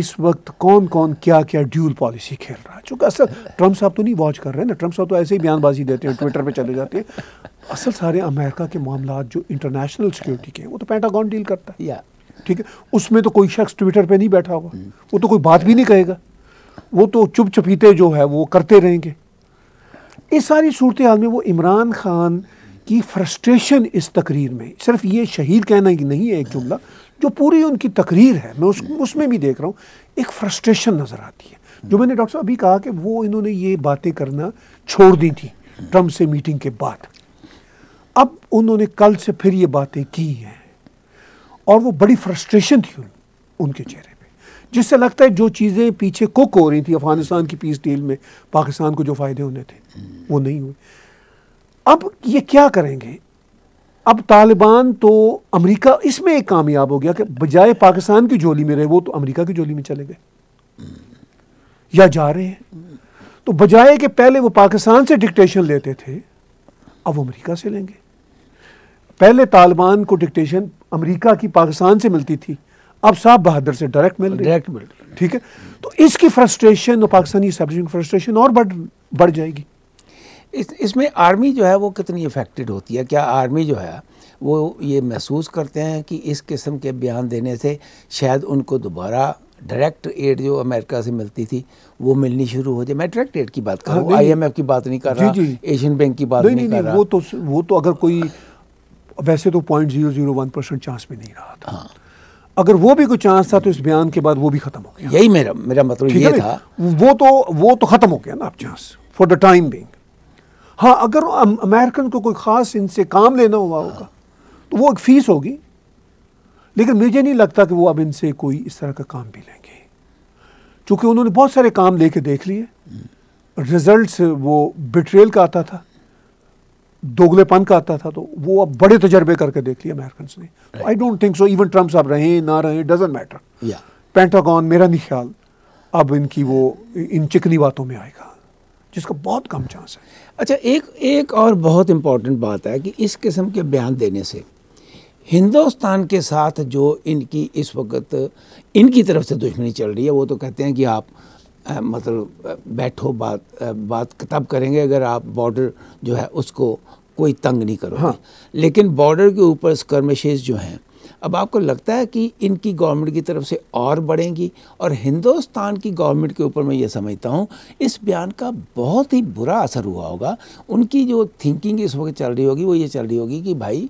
इस वक्त कौन कौन क्या क्या ड्यूल पॉलिसी खेल रहा है चूँकि असल ट्रंप साहब तो नहीं वॉच कर रहे हैं ना ट्रम्प साहब तो ऐसे ही बयानबाजी देते हैं ट्विटर पर चले जाते हैं असल सारे अमेरिका के मामला जो इंटरनेशनल सिक्योरिटी के हैं वो तो पेंटागॉन डील करता है ठीक है उसमें तो कोई शख्स ट्विटर पे नहीं बैठा होगा वो तो कोई बात भी नहीं कहेगा वो तो चुप चुपीते जो है वो करते रहेंगे इस सारी सूरत हाल में वो इमरान खान की फ्रस्ट्रेशन इस तकरीर में सिर्फ ये शहीद कहना ही नहीं है एक जुमला जो पूरी उनकी तकरीर है मैं उस उसमें भी देख रहा हूँ एक फ्रस्ट्रेशन नज़र आती है जो मैंने डॉक्टर साहब अभी कहा कि वो इन्होंने ये बातें करना छोड़ दी थी ट्रम्प से मीटिंग के बाद अब उन्होंने कल से फिर ये बातें की हैं और वो बड़ी फ्रस्ट्रेशन थी उन, उनके चेहरे पे जिससे लगता है जो चीज़ें पीछे कुक हो रही थी अफगानिस्तान की पीस डील में पाकिस्तान को जो फ़ायदे होने थे वो नहीं हुए अब ये क्या करेंगे अब तालिबान तो अमेरिका इसमें एक कामयाब हो गया कि बजाय पाकिस्तान की झोली में रहे वो तो अमेरिका की झोली में चले गए या जा रहे हैं तो बजाय कि पहले वो पाकिस्तान से डिक्टेशन लेते थे अब वो अमेरिका से लेंगे पहले तालिबान को डिक्टेशन अमेरिका की पाकिस्तान से मिलती थी अब साहब बहादुर से डायरेक्ट मिल डायरेक्ट मिल ठीक है तो इसकी फ्रस्ट्रेशन और पाकिस्तानी फ्रस्ट्रेशन और बढ़ बढ़ जाएगी इस इसमें आर्मी जो है वो कितनी इफेक्टेड होती है क्या आर्मी जो है वो ये महसूस करते हैं कि इस किस्म के बयान देने से शायद उनको दोबारा डायरेक्ट एड जो अमेरिका से मिलती थी वो मिलनी शुरू हो जाए मैं डायरेक्ट एड की बात कर रहा हूँ एफ हाँ, की बात नहीं कर रहा एशियन बैंक की बात नहीं, नहीं, नहीं, नहीं कर रहा वो तो वो तो अगर कोई वैसे तो point zero zero one percent chance भी नहीं रहा था हाँ। अगर वो भी कोई चांस था तो इस बयान के बाद वो भी खत्म हो गया यही मेरा मेरा मतलब ये था वो तो वो तो खत्म हो गया ना अब chance for the time being हाँ अगर अमेरिकन को कोई ख़ास इनसे काम लेना हुआ होगा हाँ। तो वो एक फीस होगी लेकिन मुझे नहीं लगता कि वो अब इनसे कोई इस तरह का काम भी लेंगे चूंकि उन्होंने बहुत सारे काम लेके देख लिए हम्म। रिजल्ट्स वो बिट्रेल का आता था दोगलेपन का आता था तो वो अब बड़े तजर्बे करके देख लिया अमेरिकन ने I don't think so even Trump साहब रहे ना रहे डजेंट मैटर पेंटागॉन मेरा नहीं ख्याल अब इनकी वो इन चिकनी बातों में आएगा जिसका बहुत कम चांस है अच्छा एक एक और बहुत इम्पॉर्टेंट बात है कि इस किस्म के बयान देने से हिंदुस्तान के साथ जो इनकी इस वक्त इनकी तरफ से दुश्मनी चल रही है वो तो कहते हैं कि आप आ, मतलब बैठो बात आ, बात तब करेंगे अगर आप बॉर्डर जो है उसको कोई तंग नहीं करोगे हाँ। लेकिन बॉर्डर के ऊपर स्कर्मिशेज जो हैं अब आपको लगता है कि इनकी गवर्नमेंट की तरफ से और बढ़ेंगी और हिंदुस्तान की गवर्नमेंट के ऊपर मैं ये समझता हूँ इस बयान का बहुत ही बुरा असर हुआ होगा उनकी जो थिंकिंग इस वक्त चल रही होगी वो ये चल रही होगी कि भाई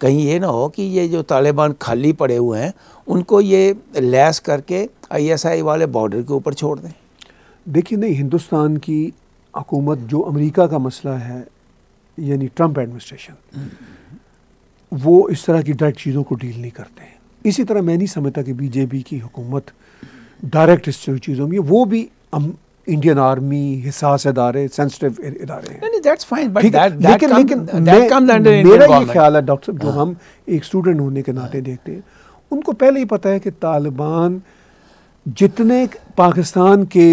कहीं ये ना हो कि ये जो तालिबान खाली पड़े हुए हैं उनको ये लैस करके आईएसआई वाले बॉर्डर के ऊपर छोड़ दें देखिए नहीं हिंदुस्तान की हकूमत जो अमेरिका का मसला है यानी ट्रंप एडमिनिस्ट्रेशन वो इस तरह की डायरेक्ट चीज़ों को डील नहीं करते हैं इसी तरह मैं नहीं समझता कि बीजेपी की हुकूमत डायरेक्ट इस चीज़ों में वो भी अम, इंडियन आर्मी हिसास इदारे सेंसिटिव इदारे हैं लेकिन मेरा ये ख्याल है डॉक्टर साहब जो हाँ। हम एक स्टूडेंट होने के नाते हाँ। देखते हैं उनको पहले ही पता है कि तालिबान जितने पाकिस्तान के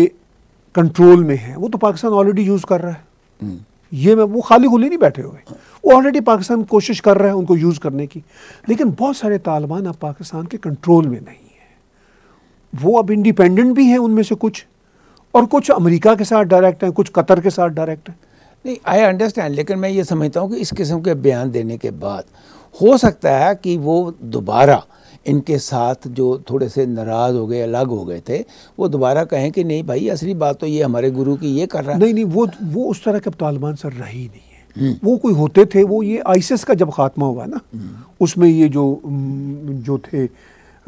कंट्रोल में हैं वो तो पाकिस्तान ऑलरेडी यूज़ कर रहा है हम्म। ये मैं वो खाली खुली नहीं बैठे हुए वो ऑलरेडी पाकिस्तान कोशिश कर रहे हैं उनको यूज़ करने की लेकिन बहुत सारे तालिबान अब पाकिस्तान के कंट्रोल में नहीं है वो अब इंडिपेंडेंट भी हैं उनमें से कुछ और कुछ अमेरिका के साथ डायरेक्ट हैं कुछ कतर के साथ डायरेक्ट हैं नहीं आई अंडरस्टैंड लेकिन मैं ये समझता हूँ कि इस किस्म के बयान देने के बाद हो सकता है कि वो दोबारा इनके साथ जो थोड़े से नाराज़ हो गए अलग हो गए थे वो दोबारा कहें कि नहीं भाई असली बात तो ये हमारे गुरु की ये कर रहा है नहीं नहीं वो वो उस तरह के अब तालिबान सर ही नहीं है हम्म। वो कोई होते थे वो ये आइसिस का जब खात्मा हुआ ना हम्म। उसमें ये जो जो थे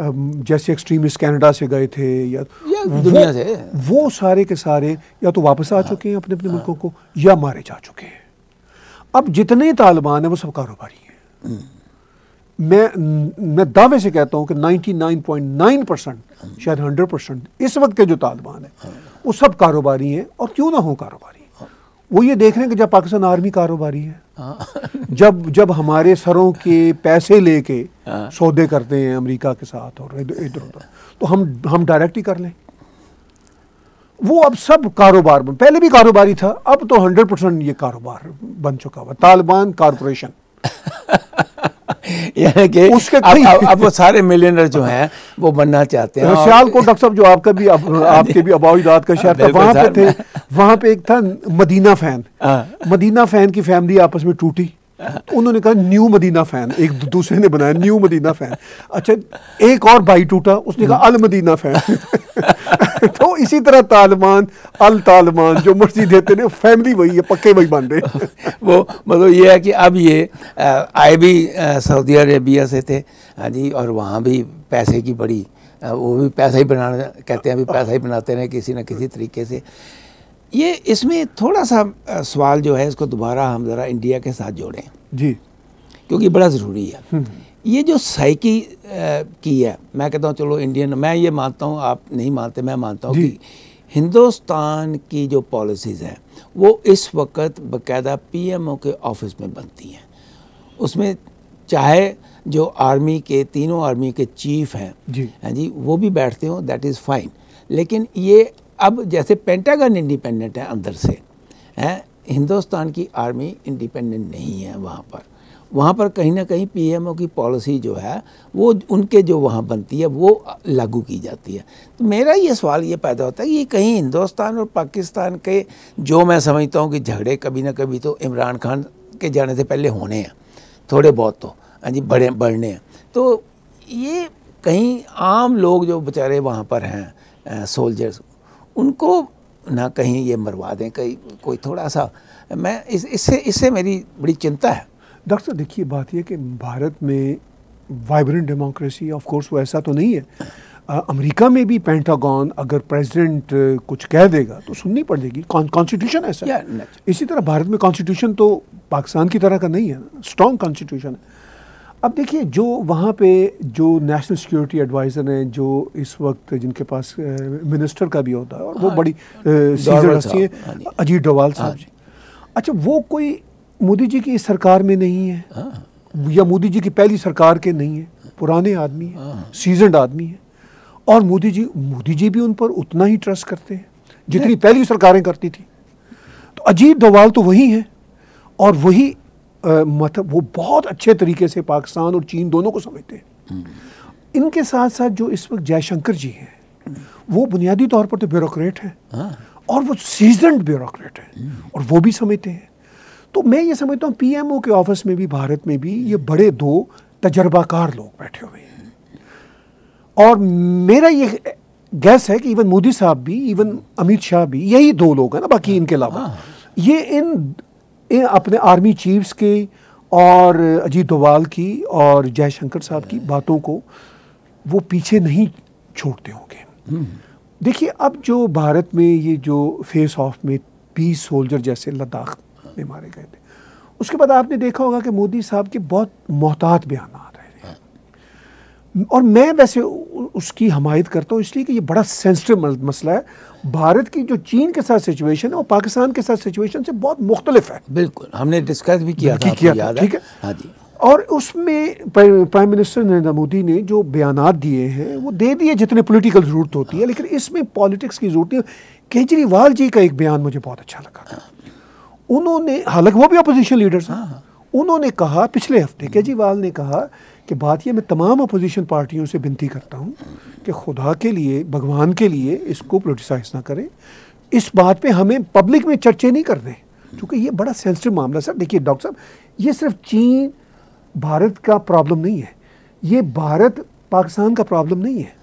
जैसे एक्सट्रीमिस्ट कनाडा से गए थे या, या दुनिया से वो सारे के सारे या तो वापस आ हाँ। चुके हैं अपने अपने हाँ। मुल्कों को या मारे जा चुके हैं अब जितने तालिबान हैं वो सब कारोबारी हैं हम्म। मैं मैं दावे से कहता हूँ कि 99.9 परसेंट शायद 100 परसेंट इस वक्त के जो तालिबान है वो सब कारोबारी हैं और क्यों ना हो कारोबारी वो ये देख रहे हैं कि जब पाकिस्तान आर्मी कारोबारी है हाँ। जब जब हमारे सरों के पैसे लेके हाँ। सौदे करते हैं अमेरिका के साथ और इधर उधर तो हम हम डायरेक्ट ही कर लें वो अब सब कारोबार बन पहले भी कारोबारी था अब तो हंड्रेड परसेंट ये कारोबार बन चुका हुआ तालिबान कारपोरेशन यानी कि अब, अब, अब वो सारे मिलियनर जो हैं वो बनना चाहते हैं विशाल तो को डॉक्टर साहब जो आपका भी आप, हाँ, आपके भी का शहर था वहाँ पे थे वहाँ पे एक था मदीना फैन हाँ। मदीना फैन की फैमिली आपस में टूटी उन्होंने कहा न्यू मदीना फैन एक दूसरे ने बनाया न्यू मदीना फैन अच्छा एक और भाई टूटा उसने कहा अल मदीना फैन तो इसी तरह तालिबान अल तालिबान जो मर्जी देते ने फैमिली वही है पक्के वही बन रहे वो मतलब ये है कि अब ये आए भी सऊदी अरेबिया से थे हाँ जी और वहाँ भी पैसे की बड़ी वो भी पैसा ही बनाना कहते हैं अभी पैसा ही बनाते रहे किसी न किसी तरीके से ये इसमें थोड़ा सा सवाल जो है इसको दोबारा हम ज़रा इंडिया के साथ जोड़ें जी क्योंकि बड़ा ज़रूरी है हम्म। ये जो साइकी की है मैं कहता हूँ चलो इंडियन मैं ये मानता हूँ आप नहीं मानते मैं मानता हूँ कि हिंदुस्तान की जो पॉलिसीज़ हैं वो इस वक्त बकायदा पीएमओ के ऑफिस में बनती हैं उसमें चाहे जो आर्मी के तीनों आर्मी के चीफ हैं जी जी वो भी बैठते हो दैट इज़ फाइन लेकिन ये अब जैसे पेंटागन इंडिपेंडेंट है अंदर से है हिंदुस्तान की आर्मी इंडिपेंडेंट नहीं है वहाँ पर वहाँ पर कहीं ना कहीं पीएमओ की पॉलिसी जो है वो उनके जो वहाँ बनती है वो लागू की जाती है तो मेरा ये सवाल ये पैदा होता है कि कहीं हिंदुस्तान और पाकिस्तान के जो मैं समझता हूँ कि झगड़े कभी ना कभी तो इमरान खान के जाने से पहले होने हैं थोड़े बहुत तो हाँ जी बढ़े बढ़ने हैं तो ये कहीं आम लोग जो बेचारे वहाँ पर हैं सोल्जर्स उनको ना कहीं ये मरवा दें कहीं कोई थोड़ा सा मैं इस इससे इससे मेरी बड़ी चिंता है डॉक्टर साहब देखिए बात यह कि भारत में वाइब्रेंट डेमोक्रेसी ऑफ कोर्स वो ऐसा तो नहीं है आ, अमेरिका में भी पेंटागॉन अगर प्रेसिडेंट कुछ कह देगा तो सुननी पड़ जाएगी कॉन्स्टिट्यूशन ऐसा इसी तरह भारत में कॉन्स्टिट्यूशन तो पाकिस्तान की तरह का नहीं है स्ट्रॉन्ग कॉन्स्टिट्यूशन है अब देखिए जो वहाँ पे जो नेशनल सिक्योरिटी एडवाइज़र हैं जो इस वक्त जिनके पास मिनिस्टर का भी होता है और वो हाँ, बड़ी सीजर हस्ती है हाँ अजीत डोवाल साहब हाँ जी अच्छा वो कोई मोदी जी की सरकार में नहीं है या मोदी जी की पहली सरकार के नहीं है पुराने आदमी हैं सीजनड आदमी हैं और मोदी जी मोदी जी भी उन पर उतना ही ट्रस्ट करते हैं जितनी पहली सरकारें करती थी तो अजीत डोवाल तो वही हैं और वही मतलब वो बहुत अच्छे तरीके से पाकिस्तान और चीन दोनों को समझते हैं हम्म। इनके साथ साथ जो इस वक्त जयशंकर जी हैं वो बुनियादी तौर पर तो ब्यूरोक्रेट हैं हाँ। और वो सीजन ब्यूरोक्रेट हैं हम्म। और वो भी समझते हैं तो मैं ये समझता हूँ पीएमओ के ऑफिस में भी भारत में भी ये बड़े दो तजर्बाकार लोग बैठे हुए हैं और मेरा ये गैस है कि इवन मोदी साहब भी इवन अमित शाह भी यही दो लोग हैं ना बाकी हाँ। इनके अलावा हाँ। ये इन अपने आर्मी चीफ्स की और अजीत डोवाल की और जयशंकर साहब की बातों को वो पीछे नहीं छोड़ते होंगे हम्म। देखिए अब जो भारत में ये जो फेस ऑफ में पीस सोल्जर जैसे लद्दाख में मारे गए थे उसके बाद आपने देखा होगा कि मोदी साहब के बहुत मोहतात बयान और मैं वैसे उसकी हमायत करता हूँ इसलिए कि ये बड़ा सेंसिटिव मसला है भारत की जो चीन के साथ सिचुएशन है वो पाकिस्तान के साथ सिचुएशन से बहुत मुख्तलिफ है बिल्कुल हमने डिस्कस भी किया था किया ठीक है हाँ जी और उसमें प्राइम मिनिस्टर नरेंद्र मोदी ने जो बयान दिए हैं वो दे दिए जितने पॉलिटिकल ज़रूरत होती है लेकिन इसमें पॉलिटिक्स की ज़रूरत नहीं केजरीवाल जी का एक बयान मुझे बहुत अच्छा लगा हाँ। उन्होंने हालांकि वो भी अपोजिशन लीडर्स हैं हाँ, हाँ। उन्होंने कहा पिछले हफ्ते केजरीवाल ने कहा कि बात यह मैं तमाम अपोजिशन पार्टियों से विनती करता हूँ कि खुदा के लिए भगवान के लिए इसको पोलिटिसाइज ना करें इस बात पे हमें पब्लिक में चर्चे नहीं करने चूँकि ये बड़ा सेंसिटिव मामला सर देखिए डॉक्टर साहब ये सिर्फ चीन भारत का प्रॉब्लम नहीं है ये भारत पाकिस्तान का प्रॉब्लम नहीं है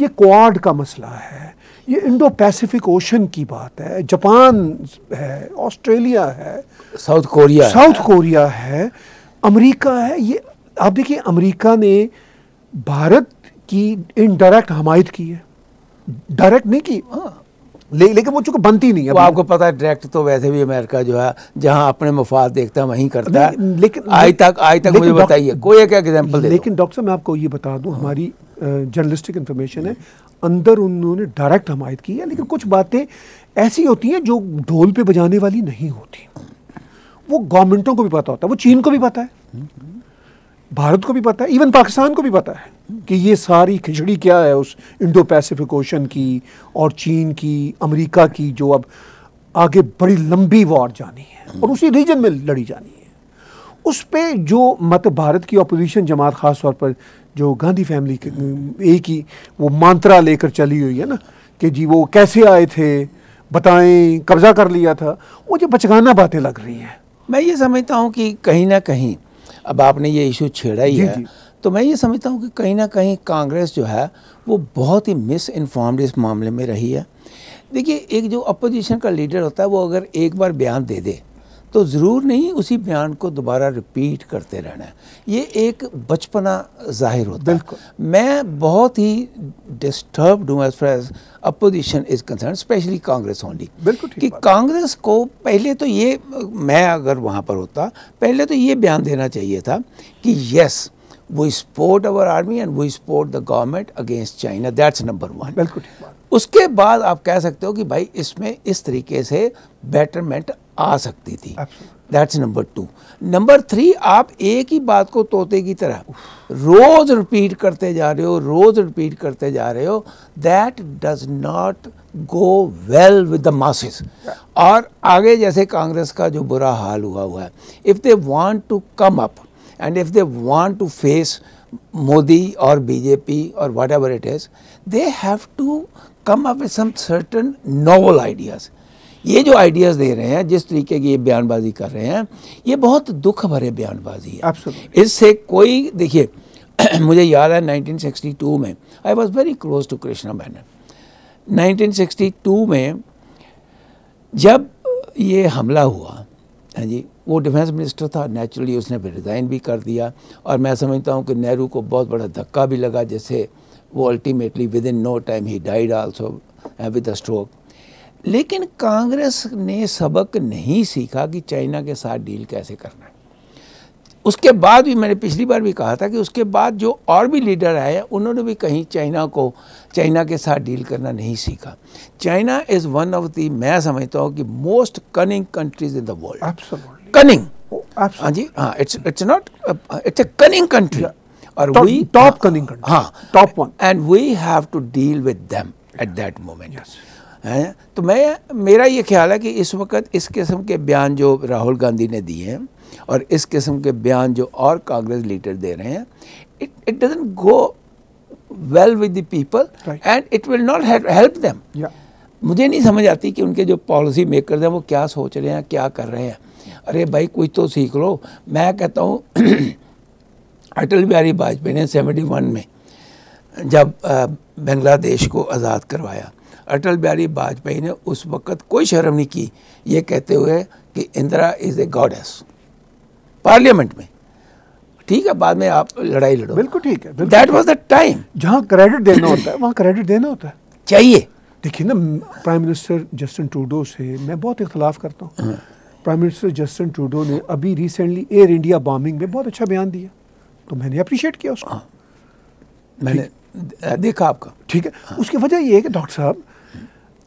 ये क्वाड का मसला है ये इंडो पैसिफिक ओशन की बात है जापान है ऑस्ट्रेलिया है साउथ कोरिया साउथ कोरिया है अमेरिका है ये आप देखिए अमेरिका ने भारत की इनडायरेक्ट हमायत की है डायरेक्ट नहीं की हाँ। ले, लेकिन वो चूंकि बनती नहीं है वो आपको पता है डायरेक्ट तो वैसे भी अमेरिका जो है जहाँ अपने मुफाद देखता है वहीं करता है लेकिन आज तक आज तक मुझे बताइए कोई एक एग्जांपल दे लेकिन डॉक्टर साहब मैं आपको ये बता दूं हाँ। हमारी जर्नलिस्टिक इन्फॉर्मेशन है अंदर उन्होंने डायरेक्ट हमायत की है लेकिन कुछ बातें ऐसी होती हैं जो ढोल पे बजाने वाली नहीं होती वो गवर्नमेंटों को भी पता होता है वो चीन को भी पता है हम्म, हम्म। भारत को भी पता है इवन पाकिस्तान को भी पता है कि ये सारी खिचड़ी क्या है उस इंडो पैसिफिक ओशन की और चीन की अमेरिका की जो अब आगे बड़ी लंबी वार जानी है और उसी रीजन में लड़ी जानी है उस पर जो मत भारत की अपोजिशन जमात खास तौर पर जो गांधी फैमिली एक ही वो मांत्रा लेकर चली हुई है ना कि जी वो कैसे आए थे बताएं कब्जा कर लिया था वो जो बचगाना बातें लग रही हैं मैं ये समझता हूँ कि कहीं ना कहीं अब आपने ये इशू छेड़ा ही है तो मैं ये समझता हूँ कि कहीं ना कहीं कांग्रेस जो है वो बहुत ही मिस इन्फॉर्म्ड इस मामले में रही है देखिए एक जो अपोजिशन का लीडर होता है वो अगर एक बार बयान दे दे तो ज़रूर नहीं उसी बयान को दोबारा रिपीट करते रहना है ये एक बचपना जाहिर होता है मैं बहुत ही डिस्टर्बड हूँ as far as opposition is concern specially Congress only बिल्कुल कि कांग्रेस को पहले तो ये मैं अगर वहाँ पर होता पहले तो ये बयान देना चाहिए था कि वो we अवर आर्मी एंड वो we the government against China that's number one बिल्कुल उसके बाद आप कह सकते हो कि भाई इसमें इस तरीके से बेटरमेंट आ सकती थी that's number two number three आप एक ही बात को तोते की तरह रोज रिपीट करते जा रहे हो रोज रिपीट करते जा रहे हो that does not go well with the masses और आगे जैसे कांग्रेस का जो बुरा हाल हुआ हुआ है if they want to come up and if they want to face Modi और बीजेपी और whatever it is they have to come up with some certain novel ideas ये जो आइडियाज़ दे रहे हैं जिस तरीके की ये बयानबाजी कर रहे हैं ये बहुत दुख भरे बयानबाजी है इससे कोई देखिए मुझे याद है 1962 में I was very close to Krishna Menon 1962 में जब ये हमला हुआ हाँ जी वो डिफेंस मिनिस्टर था नेचुरली उसने फिर रिज़ाइन भी कर दिया और मैं समझता हूँ कि नेहरू को बहुत बड़ा धक्का भी लगा जैसे वो ultimately within no time ही died also with a stroke लेकिन कांग्रेस ने सबक नहीं सीखा कि चाइना के साथ डील कैसे करना है उसके बाद भी मैंने पिछली बार भी कहा था कि उसके बाद जो और भी लीडर आए उन्होंने भी कहीं चाइना को चाइना के साथ डील करना नहीं सीखा China is one of the मैं समझता हूँ कि most cunning countries in the world cunning हाँ जी हाँ it's it's not it's a cunning country or top, we top cunning countries. हाँ, top one. And we have to deal with them at that moment. Yes. है तो मैं मेरा ये ख्याल है कि इस वक्त इस किस्म के बयान जो राहुल गांधी ने दिए हैं और इस किस्म के बयान जो और कांग्रेस लीडर दे रहे हैं it it doesn't go well with the people and it will not help them मुझे नहीं समझ आती कि उनके जो पॉलिसी मेकर हैं वो क्या सोच रहे हैं क्या कर रहे हैं अरे भाई कुछ तो सीख लो मैं कहता हूँ अटल बिहारी वाजपेयी ने सेवेंटी वन में जब बांग्लादेश को आज़ाद करवाया अटल बिहारी वाजपेयी ने उस वक़्त कोई शर्म नहीं की ये कहते हुए कि Indira is a goddess parliament में ठीक है बाद में आप लड़ाई लड़ो बिल्कुल ठीक है दैट वाज द टाइम जहाँ क्रेडिट देना होता है वहाँ क्रेडिट देना होता है चाहिए देखिए ना प्राइम मिनिस्टर जस्टिन टूडो से मैं बहुत इख्तलाफ करता हूँ प्राइम मिनिस्टर जस्टिन टूडो ने अभी रिसेंटली एयर इंडिया बॉम्बिंग में बहुत अच्छा बयान दिया तो मैंने अप्रिशिएट किया उसको हाँ। मैंने देखा आपका ठीक है हाँ। उसकी वजह यह है कि डॉक्टर साहब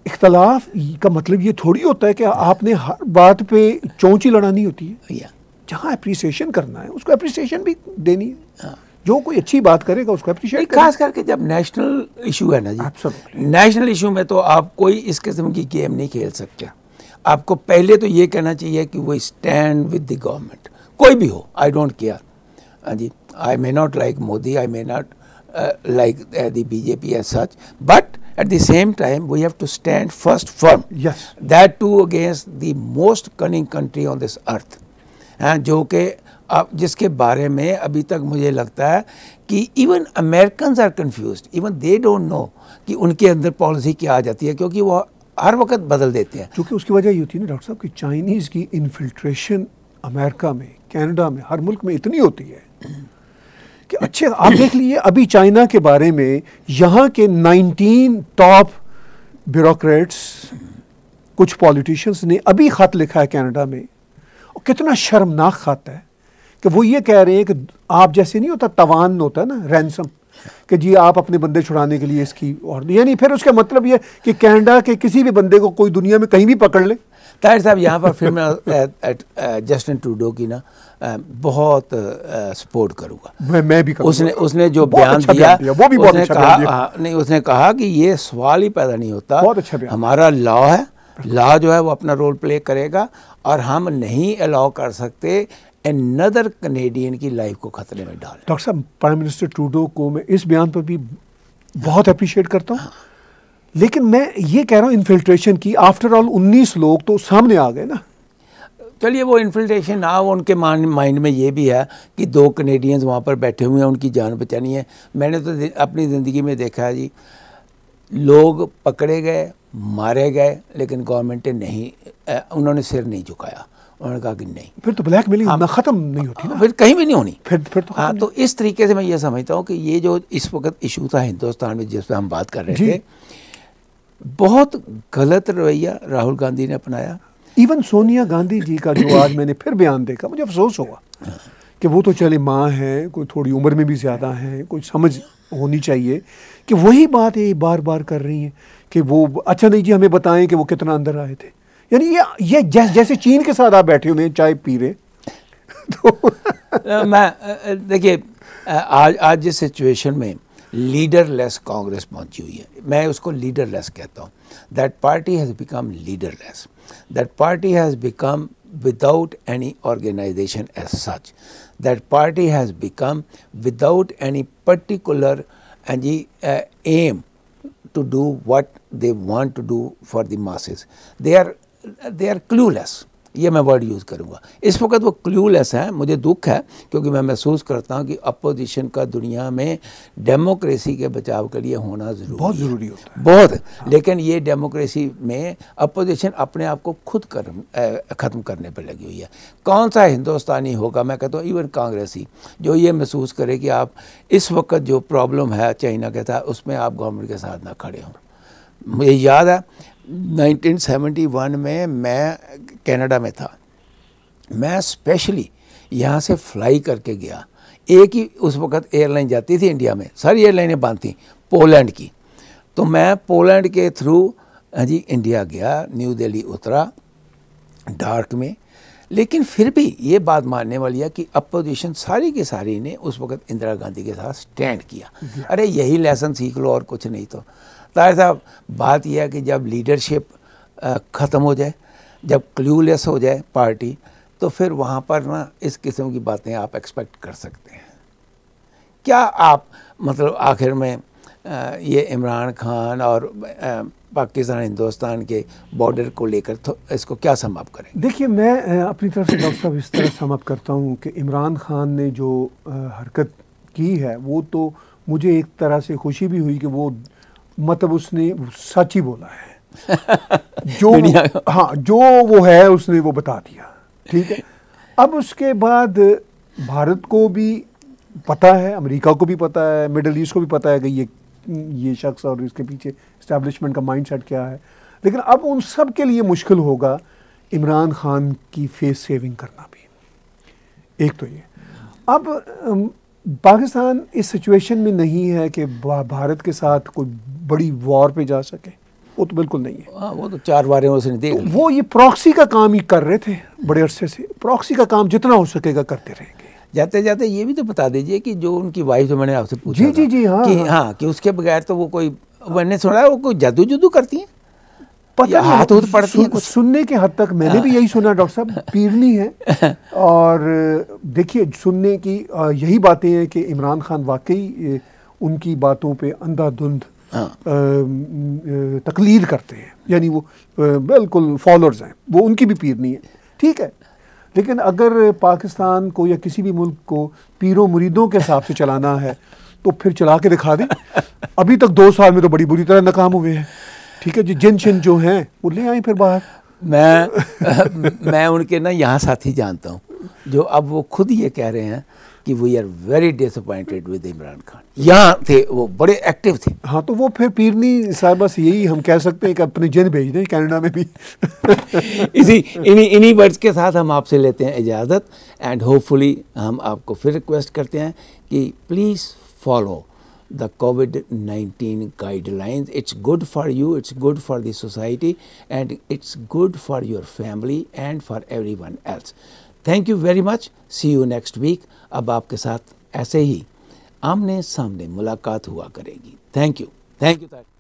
इख्तलाफ का मतलब ये थोड़ी होता है कि आपने हर बात पे चौंची लड़ानी होती है जहाँ अप्रिसिएशन करना है उसको अप्रिसिएशन भी देनी है हाँ। जो कोई अच्छी बात करेगा उसको अप्रिशिएट खास करके जब नेशनल इशू है ना जी नेशनल इशू में तो आप कोई इस किस्म की गेम नहीं खेल सकते आपको पहले तो ये कहना चाहिए कि वो स्टैंड विद द गवर्नमेंट कोई भी हो आई डोंट केयर हाँ जी I may not like Modi, I may not uh, like uh, the BJP as such, but at the same time we have to stand first firm. Yes. That too against the most cunning country on this earth. हैं जो कि अब uh, जिसके बारे में अभी तक मुझे लगता है कि even American are confuse even they don't know कि उनके अंदर पॉलिसी क्या आ जाती है क्योंकि वो हर वक्त बदल देते हैं क्योंकि उसकी वजह ये होती है ना डॉक्टर साहब कि चाइनीज़ की इन्फिल्ट्रेशन अमेरिका में कनाडा में हर मुल्क में इतनी होती है कि अच्छे आप देख लीजिए अभी चाइना के बारे में यहाँ के 19 टॉप ब्यूरोक्रेट्स कुछ पॉलिटिशियंस ने अभी ख़त लिखा है कनाडा में और कितना शर्मनाक ख़त है कि वो ये कह रहे हैं कि आप जैसे नहीं होता तवान होता ना रैनसम कि जी आप अपने बंदे छुड़ाने के लिए इसकी और यानी फिर उसका मतलब ये कि कैनेडा के किसी भी बंदे को कोई दुनिया में कहीं भी पकड़ ले ताहिर साहब यहाँ पर फिर मैं जस्टिन ट्रूडो की ना बहुत सपोर्ट करूँगा मैं मैं भी करूंगा। उसने उसने जो बयान अच्छा दिया, दिया वो भी बहुत उसने अच्छा कहा दिया। हाँ, नहीं उसने कहा कि ये सवाल ही पैदा नहीं होता बहुत अच्छा हमारा लॉ है लॉ जो है वो अपना रोल प्ले करेगा और हम नहीं अलाउ कर सकते अनदर कनेडियन की लाइफ को खतरे में डाल डॉक्टर साहब प्राइम मिनिस्टर टूडो को मैं इस बयान पर भी बहुत अप्रिशिएट करता हूँ लेकिन मैं ये कह रहा हूँ इन्फिल्ट्रेशन की आफ्टर ऑल 19 लोग तो सामने आ गए ना चलिए वो इन्फिल्ट्रेशन ना हो उनके माइंड में ये भी है कि दो कनेडियंस वहाँ पर बैठे हुए हैं उनकी जान बचानी है मैंने तो अपनी ज़िंदगी में देखा है जी लोग पकड़े गए मारे गए लेकिन गवर्नमेंट ने नहीं उन्होंने सिर नहीं झुकाया उन्होंने कहा कि नहीं फिर तो ब्लैक मेलिंग होना ख़त्म नहीं होती ना फिर कहीं भी नहीं होनी फिर फिर तो हाँ तो इस तरीके से मैं ये समझता हूँ कि ये जो इस वक्त इशू था हिंदुस्तान में जिस पर हम बात कर रहे थे बहुत गलत रवैया राहुल गांधी ने अपनाया इवन सोनिया गांधी जी का जो आज मैंने फिर बयान देखा मुझे अफसोस हुआ कि वो तो चले माँ हैं कोई थोड़ी उम्र में भी ज़्यादा हैं कोई समझ होनी चाहिए कि वही बात ये बार बार कर रही हैं कि वो अच्छा नहीं जी हमें बताएं कि वो कितना अंदर आए थे यानी ये ये जैसे, जैसे चीन के साथ आप बैठे हुए चाय पी रहे तो मैं देखिए आज आज जिस सिचुएशन में लीडरलेस कांग्रेस पहुंची हुई है मैं उसको लीडरलेस कहता हूं that party has become leaderless that party has become without any organisation as such that party has become without any particular G M to do what they want to do for the masses they are they are clueless ये मैं word use करूँगा इस वक्त वो clueless हैं मुझे दुख है क्योंकि मैं महसूस करता हूँ कि अपोजिशन का दुनिया में डेमोक्रेसी के बचाव के लिए होना ज़रूरी बहुत ज़रूरी होता है बहुत हाँ। लेकिन ये डेमोक्रेसी में अपोजिशन अपने आप को खुद कर ख़त्म करने पर लगी हुई है कौन सा हिंदुस्तानी होगा मैं कहता हूँ इवन कांग्रेस ही जो ये महसूस करे कि आप इस वक्त जो प्रॉब्लम है चाइना के साथ उसमें आप गवर्नमेंट के साथ ना खड़े हों मुझे याद है 1971 में मैं कनाडा में था मैं स्पेशली यहाँ से फ्लाई करके गया एक ही उस वक्त एयरलाइन जाती थी इंडिया में सारी एयरलाइनें बंद थी पोलैंड की तो मैं पोलैंड के थ्रू हाँ जी इंडिया गया न्यू दिल्ली उतरा डार्क में लेकिन फिर भी ये बात मानने वाली है कि अपोजिशन सारी की सारी ने उस वक्त इंदिरा गांधी के साथ स्टैंड किया अरे यही लेसन सीख लो और कुछ नहीं तो तार साहब बात यह है कि जब लीडरशिप ख़त्म हो जाए जब क्ल्यूलेस हो जाए पार्टी तो फिर वहाँ पर ना इस किस्म की बातें आप एक्सपेक्ट कर सकते हैं क्या आप मतलब आखिर में आ, ये इमरान खान और आ, पाकिस्तान हिंदुस्तान के बॉर्डर को लेकर तो इसको क्या समाप्त करें देखिए मैं अपनी तरफ से डॉक्टर साहब इस तरह समाप्त करता हूँ कि इमरान खान ने जो आ, हरकत की है वो तो मुझे एक तरह से खुशी भी हुई कि वो मतलब उसने सच ही बोला है जो हाँ जो वो है उसने वो बता दिया ठीक है अब उसके बाद भारत को भी पता है अमेरिका को भी पता है मिडल ईस्ट को भी पता है कि ये ये शख्स और इसके पीछे इस्टेब्लिशमेंट का माइंडसेट क्या है लेकिन अब उन सब के लिए मुश्किल होगा इमरान खान की फेस सेविंग करना भी एक तो ये अब पाकिस्तान इस सिचुएशन में नहीं है कि भारत के साथ कोई बड़ी वॉर पे जा सके वो तो बिल्कुल नहीं है आ, हाँ, वो तो चार वारे उसने देख तो वो ये प्रॉक्सी का काम ही कर रहे थे बड़े अरसे से प्रॉक्सी का काम जितना हो सकेगा करते रहेंगे जाते जाते ये भी तो बता दीजिए कि जो उनकी वाइफ जो मैंने आपसे पूछा जी जी जी हाँ कि हाँ।, हाँ कि उसके बगैर तो वो कोई मैंने सुना है वो कोई जादू जुदू करती हैं पता हाथ पड़ती है कुछ सुनने के हद तक मैंने भी हाँ। यही सुना डॉक्टर साहब पीरनी है और देखिए सुनने की यही बातें हैं कि इमरान खान वाकई उनकी बातों पे अंधाधुंध हाँ। तकलीर करते हैं यानी वो बिल्कुल फॉलोअर्स हैं वो उनकी भी पीरनी है ठीक है लेकिन अगर पाकिस्तान को या किसी भी मुल्क को पीरों मुरीदों के हिसाब से चलाना है तो फिर चला के दिखा दें अभी तक दो साल में तो बड़ी बुरी तरह नाकाम हुए हैं ठीक है जी जिन शिन जो हैं वो ले आए फिर बाहर मैं मैं उनके ना यहाँ साथी जानता हूँ जो अब वो खुद ये कह रहे हैं कि we are very disappointed with Imran Khan यहाँ थे वो बड़े एक्टिव थे हाँ तो वो फिर पीरनी साहब बस यही हम कह सकते हैं कि अपने जिन भेज दें कैनेडा में भी इसी इन्हीं इन्हीं वर्ड्स के साथ हम आपसे लेते हैं इजाज़त एंड होपफुली हम आपको फिर रिक्वेस्ट करते हैं कि please follow the COVID-19 guidelines. It's good for you, it's good for the society, and it's good for your family and for everyone else. Thank you very much. See you next week. Ab aapke saath aise hi. Aamne samne mulaqat hua karegi. Thank you. Thank you.